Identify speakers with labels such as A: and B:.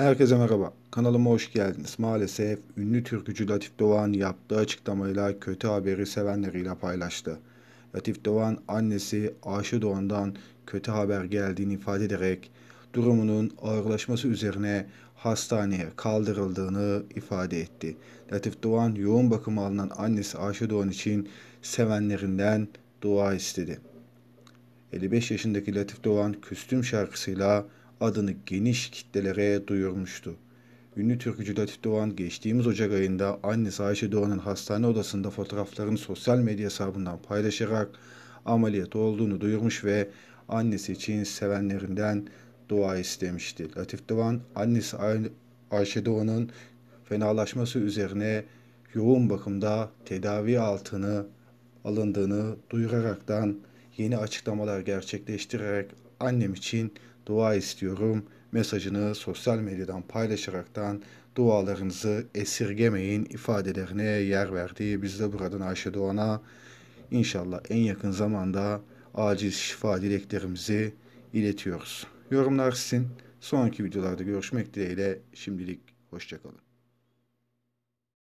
A: Herkese merhaba. Kanalıma hoş geldiniz. Maalesef ünlü türkücü Latif Doğan yaptığı açıklamayla kötü haberi sevenleriyle paylaştı. Latif Doğan annesi Ayşe Doğan'dan kötü haber geldiğini ifade ederek durumunun ağırlaşması üzerine hastaneye kaldırıldığını ifade etti. Latif Doğan yoğun bakıma alınan annesi Ayşe Doğan için sevenlerinden dua istedi. 55 yaşındaki Latif Doğan küstüm şarkısıyla adını geniş kitlelere duyurmuştu. Ünlü türkücü Latif Doğan geçtiğimiz Ocak ayında annesi Ayşe Doğan'ın hastane odasında fotoğraflarını sosyal medya hesabından paylaşarak ameliyat olduğunu duyurmuş ve annesi için sevenlerinden dua istemişti. Latif Doğan annesi Ay Ayşe Doğan'ın fenalaşması üzerine yoğun bakımda tedavi altını alındığını duyuraraktan yeni açıklamalar gerçekleştirerek annem için dua istiyorum mesajını sosyal medyadan paylaşaraktan dualarınızı esirgemeyin ifadelerine yer verdi. Biz de buradan Ayşe Doğan'a inşallah en yakın zamanda acil şifa dileklerimizi iletiyoruz. Yorumlar sizin. Sonraki videolarda görüşmek dileğiyle şimdilik hoşçakalın.